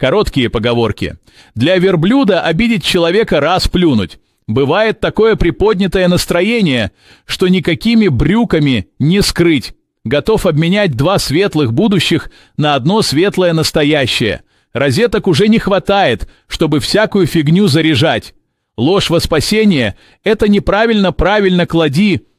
Короткие поговорки. Для верблюда обидеть человека раз плюнуть. Бывает такое приподнятое настроение, что никакими брюками не скрыть. Готов обменять два светлых будущих на одно светлое настоящее. Розеток уже не хватает, чтобы всякую фигню заряжать. Ложь во спасение – это неправильно правильно клади –